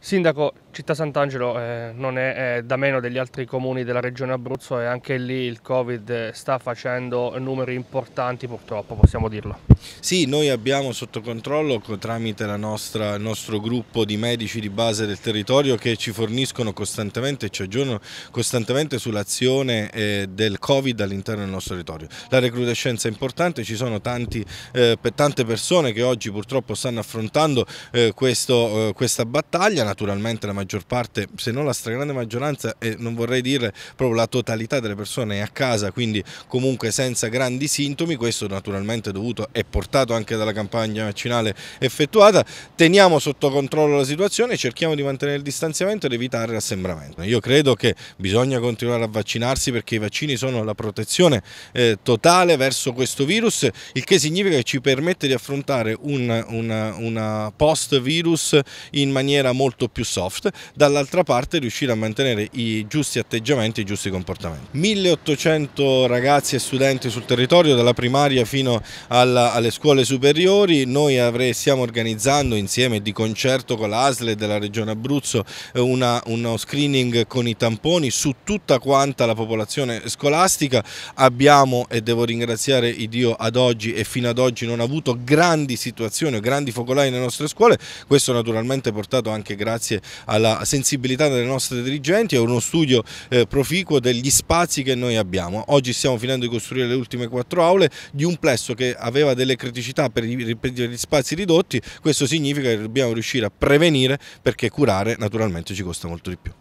死んだ子 Città Sant'Angelo eh, non è, è da meno degli altri comuni della regione Abruzzo e anche lì il Covid sta facendo numeri importanti purtroppo, possiamo dirlo. Sì, noi abbiamo sotto controllo tramite nostra, il nostro gruppo di medici di base del territorio che ci forniscono costantemente e ci aggiornano costantemente sull'azione eh, del Covid all'interno del nostro territorio. La recrudescenza è importante, ci sono tanti, eh, tante persone che oggi purtroppo stanno affrontando eh, questo, eh, questa battaglia, naturalmente la maggior maggior parte, se non la stragrande maggioranza e non vorrei dire proprio la totalità delle persone è a casa, quindi comunque senza grandi sintomi, questo naturalmente è dovuto e portato anche dalla campagna vaccinale effettuata, teniamo sotto controllo la situazione, cerchiamo di mantenere il distanziamento ed evitare l'assembramento. Io credo che bisogna continuare a vaccinarsi perché i vaccini sono la protezione eh, totale verso questo virus, il che significa che ci permette di affrontare un, una, una post virus in maniera molto più soft dall'altra parte riuscire a mantenere i giusti atteggiamenti e i giusti comportamenti. 1800 ragazzi e studenti sul territorio, dalla primaria fino alla, alle scuole superiori, noi avrei, stiamo organizzando insieme di concerto con l'ASLE della Regione Abruzzo eh, una, uno screening con i tamponi su tutta quanta la popolazione scolastica, abbiamo e devo ringraziare il Dio ad oggi e fino ad oggi non ha avuto grandi situazioni o grandi focolai nelle nostre scuole, questo naturalmente portato anche grazie al alla sensibilità delle nostre dirigenti e uno studio eh, proficuo degli spazi che noi abbiamo. Oggi stiamo finendo di costruire le ultime quattro aule di un plesso che aveva delle criticità per, i, per gli spazi ridotti, questo significa che dobbiamo riuscire a prevenire perché curare naturalmente ci costa molto di più.